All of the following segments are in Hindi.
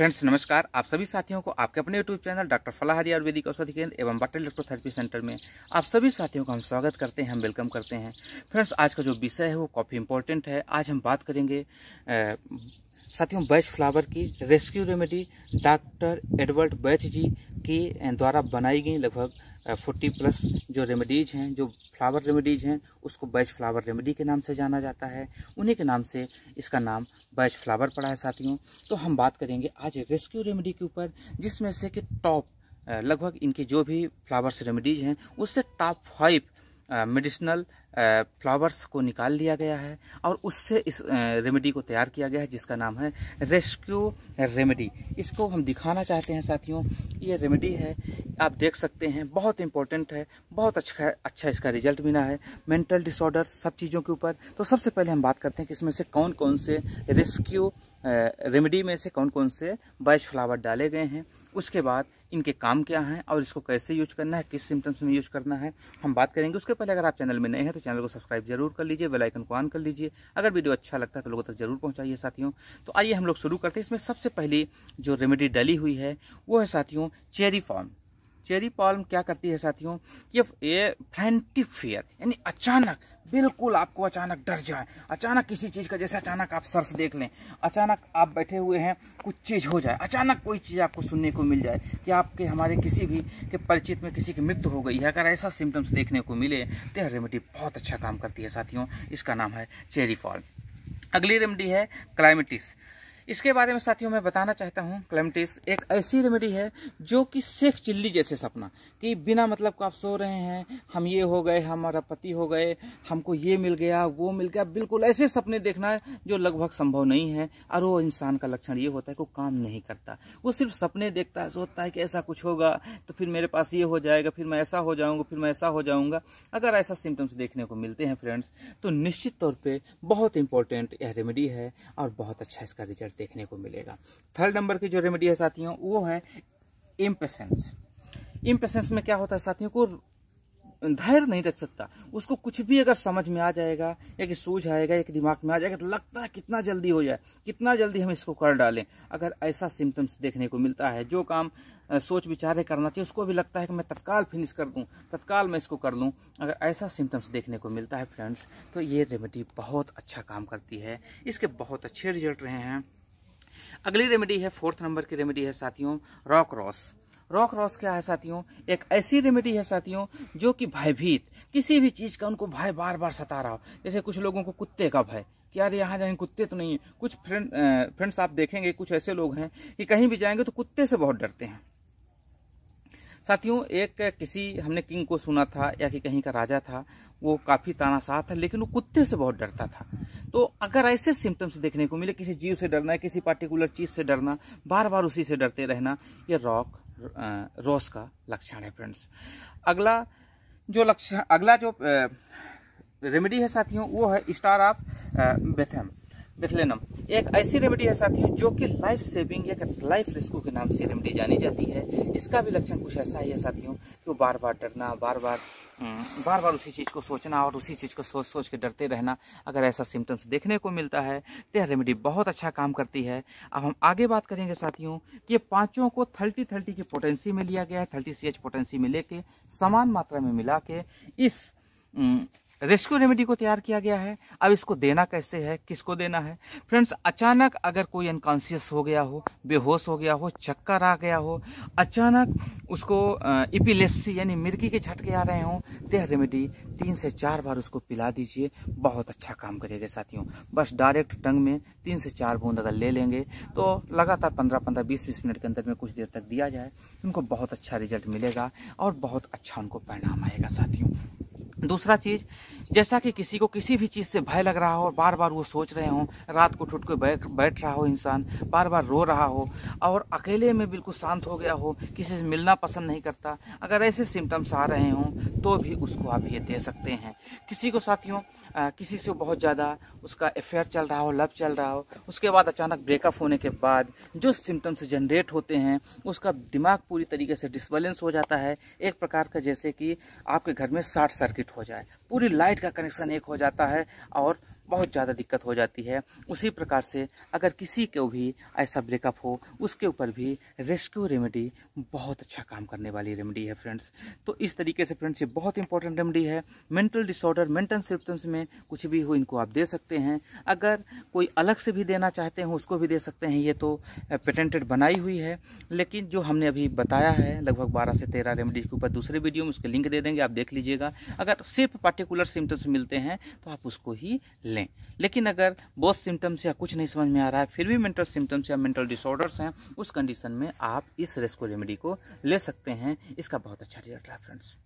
फ्रेंड्स नमस्कार आप सभी साथियों को आपके अपने यूट्यूब चैनल डॉक्टर फलाहारी आयुर्वेदिक औषधि केंद्र एवं बटल इलेक्ट्रोथेरेपी सेंटर में आप सभी साथियों का हम स्वागत करते हैं हम वेलकम करते हैं फ्रेंड्स आज का जो विषय है वो काफ़ी इंपॉर्टेंट है आज हम बात करेंगे साथियों बैच फ्लावर की rescue remedy doctor Edward Bach ji की द्वारा बनाई गई लगभग फोर्टी प्लस जो रेमेडीज़ हैं जो फ्लावर रेमेडीज़ हैं उसको बैच फ्लावर रेमेडी के नाम से जाना जाता है उन्हीं के नाम से इसका नाम बैच फ्लावर पड़ा है साथियों तो हम बात करेंगे आज रेस्क्यू रेमेडी के ऊपर जिसमें से कि टॉप लगभग इनके जो भी फ्लावर्स रेमेडीज़ हैं उससे टॉप फाइव मेडिसिनल फ्लावर्स को निकाल लिया गया है और उससे इस रेमेडी को तैयार किया गया है जिसका नाम है रेस्क्यू रेमेडी इसको हम दिखाना चाहते हैं साथियों ये रेमेडी है आप देख सकते हैं बहुत इंपॉर्टेंट है बहुत अच्छा अच्छा इसका रिजल्ट मिला है मेंटल डिसऑर्डर सब चीज़ों के ऊपर तो सबसे पहले हम बात करते हैं कि इसमें से कौन कौन से रेस्क्यू रेमेडी में से कौन कौन से बैच फ्लावर डाले गए हैं उसके बाद इनके काम क्या हैं और इसको कैसे यूज करना है किस सिम्टम्स में यूज करना है हम बात करेंगे उसके पहले अगर आप चैनल में नए हैं तो चैनल को सब्सक्राइब जरूर कर लीजिए बेलाइकन को ऑन कर लीजिए अगर वीडियो अच्छा लगता है तो लोगों तक जरूर पहुँचाइए साथियों तो आइए हम लोग शुरू करते हैं इसमें सबसे पहली जो रेमेडी डली हुई है वो है साथियों चेरी फॉर्म चेरी पॉल्म क्या करती है साथियों ये ये फेयर यानी अचानक बिल्कुल आपको अचानक डर जाए अचानक किसी चीज़ का जैसे अचानक आप सर्फ देख लें अचानक आप बैठे हुए हैं कुछ चीज़ हो जाए अचानक कोई चीज़ आपको सुनने को मिल जाए कि आपके हमारे किसी भी के परिचित में किसी की मृत्यु हो गई है अगर ऐसा सिम्टम्स देखने को मिले तो यह रेमेडी बहुत अच्छा काम करती है साथियों इसका नाम है चेरी फॉल अगली रेमेडी है क्लाइमेटिस इसके बारे में साथियों मैं बताना चाहता हूँ क्लेमटिस एक ऐसी रेमेडी है जो कि सेख चिल्ली जैसे सपना कि बिना मतलब को आप सो रहे हैं हम ये हो गए हमारा पति हो गए हमको ये मिल गया वो मिल गया बिल्कुल ऐसे सपने देखना जो लगभग संभव नहीं है और वो इंसान का लक्षण ये होता है कि वो काम नहीं करता वो सिर्फ सपने देखता है सोचता है कि ऐसा कुछ होगा तो फिर मेरे पास ये हो जाएगा फिर मैं ऐसा हो जाऊँगा फिर मैं ऐसा हो जाऊँगा अगर ऐसा सिम्टम्स देखने को मिलते हैं फ्रेंड्स तो निश्चित तौर पर बहुत इंपॉर्टेंट यह रेमेडी है और बहुत अच्छा इसका रिजल्ट देखने को मिलेगा थर्ड नंबर की जो रेमेडी है साथियों वो है इम्पेसेंस इम्पेसेंस में क्या होता है साथियों को धैर्य नहीं रख सकता उसको कुछ भी अगर समझ में आ जाएगा या कि सूझ आएगा या कि दिमाग में आ जाएगा तो लगता है कितना जल्दी हो जाए कितना जल्दी हम इसको कर डालें अगर ऐसा सिम्टम्स देखने को मिलता है जो काम सोच विचार करना चाहिए उसको भी लगता है कि मैं तत्काल फिनिश कर दूं तत्काल मैं इसको कर लूं अगर ऐसा सिम्टम्स देखने को मिलता है फ्रेंड्स तो ये रेमेडी बहुत अच्छा काम करती है इसके बहुत अच्छे रिजल्ट रहे हैं अगली रेमेडी है फोर्थ नंबर की रेमेडी है साथियों रॉक रॉस रॉक रॉस क्या है साथियों एक ऐसी रेमेडी है साथियों जो कि भयभीत किसी भी चीज़ का उनको भय बार बार सता रहा हो जैसे कुछ लोगों को कुत्ते का भय कि यार यहाँ जाएंगे कुत्ते तो नहीं है कुछ फ्रेंड फ्रेंड्स आप देखेंगे कुछ ऐसे लोग हैं कि कहीं भी जाएंगे तो कुत्ते से बहुत डरते हैं साथियों एक किसी हमने किंग को सुना था या कि कहीं का राजा था वो काफ़ी तानाशाह था लेकिन वो कुत्ते से बहुत डरता था तो अगर ऐसे सिम्टम्स देखने को मिले किसी जीव से डरना किसी पार्टिकुलर चीज़ से डरना बार बार उसी से डरते रहना ये रॉक रोस का लक्षण है फ्रेंड्स अगला जो लक्षण अगला जो रेमेडी है साथियों वो है स्टार ऑफ बेथम बेथलेनम एक ऐसी रेमेडी है साथियों जो कि लाइफ सेविंग या लाइफ रिस्कू के नाम से रेमेडी जानी जाती है इसका भी लक्षण कुछ ऐसा ही है साथियों कि वो बार बार डरना बार बार हम्म। बार बार उसी चीज़ को सोचना और उसी चीज़ को सोच सोच के डरते रहना अगर ऐसा सिम्टम्स देखने को मिलता है तो यह रेमेडी बहुत अच्छा काम करती है अब हम आगे बात करेंगे साथियों कि पांचों पाँचों को थर्टी थर्टी की पोटेंसी में लिया गया है थर्टी सी एच पोटेंसी में लेके समान मात्रा में मिला के इस हम्म, रेस्क्यू रेमेडी को तैयार किया गया है अब इसको देना कैसे है किसको देना है फ्रेंड्स अचानक अगर कोई अनकॉन्सियस हो गया हो बेहोश हो गया हो चक्कर आ गया हो अचानक उसको इपिलेप्सी यानी मिर्गी के झटके आ रहे हों तो यह रेमेडी तीन से चार बार उसको पिला दीजिए बहुत अच्छा काम करेगा साथियों बस डायरेक्ट टंग में तीन से चार बूंद अगर ले लेंगे तो लगातार पंद्रह पंद्रह बीस बीस मिनट के अंदर में कुछ देर तक दिया जाए उनको बहुत अच्छा रिजल्ट मिलेगा और बहुत अच्छा उनको परिणाम आएगा साथियों दूसरा चीज़ जैसा कि किसी को किसी भी चीज़ से भय लग रहा हो और बार बार वो सोच रहे हों रात को ठुट के बैठ बैठ रहा हो इंसान बार बार रो रहा हो और अकेले में बिल्कुल शांत हो गया हो किसी से मिलना पसंद नहीं करता अगर ऐसे सिम्टम्स आ रहे हों तो भी उसको आप ये दे सकते हैं किसी को साथियों किसी से बहुत ज़्यादा उसका अफेयर चल रहा हो लव चल रहा हो उसके बाद अचानक ब्रेकअप होने के बाद जो सिम्टम्स जनरेट होते हैं उसका दिमाग पूरी तरीके से डिसबैलेंस हो जाता है एक प्रकार का जैसे कि आपके घर में शॉर्ट सर्किट हो जाए पूरी लाइट का कनेक्शन एक हो जाता है और बहुत ज़्यादा दिक्कत हो जाती है उसी प्रकार से अगर किसी को भी ऐसा ब्रेकअप हो उसके ऊपर भी रेस्क्यू रेमेडी बहुत अच्छा काम करने वाली रेमेडी है फ्रेंड्स तो इस तरीके से फ्रेंड्स ये बहुत इंपॉर्टेंट रेमेडी है मेंटल डिसऑर्डर मेंटल सिम्टम्स में कुछ भी हो इनको आप दे सकते हैं अगर कोई अलग से भी देना चाहते हैं उसको भी दे सकते हैं ये तो पेटेंटेड बनाई हुई है लेकिन जो हमने अभी बताया है लगभग बारह से तेरह रेमेडीज के ऊपर दूसरे वीडियो में उसके लिंक दे देंगे आप देख लीजिएगा अगर सिर्फ पार्टिकुलर सिम्टम्स मिलते हैं तो आप उसको ही लें लें लेकिन अगर बहुत सिम्टम्स या कुछ नहीं समझ में आ रहा है फिर भी मेंटल सिम्टम्स या मेंटल डिसऑर्डर्स हैं उस कंडीशन में आप इस रेस्को रेमेडी को ले सकते हैं इसका बहुत अच्छा रिजल्ट है फ्रेंड्स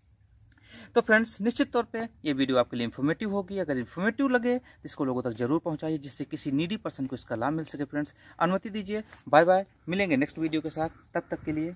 तो फ्रेंड्स निश्चित तौर पे ये वीडियो आपके लिए इन्फॉर्मेटिव होगी अगर इन्फॉर्मेटिव लगे तो इसको लोगों तक जरूर पहुंचाइए जिससे किसी नीडी पर्सन को इसका लाभ मिल सके फ्रेंड्स अनुमति दीजिए बाय बाय मिलेंगे नेक्स्ट वीडियो के साथ तब तक के लिए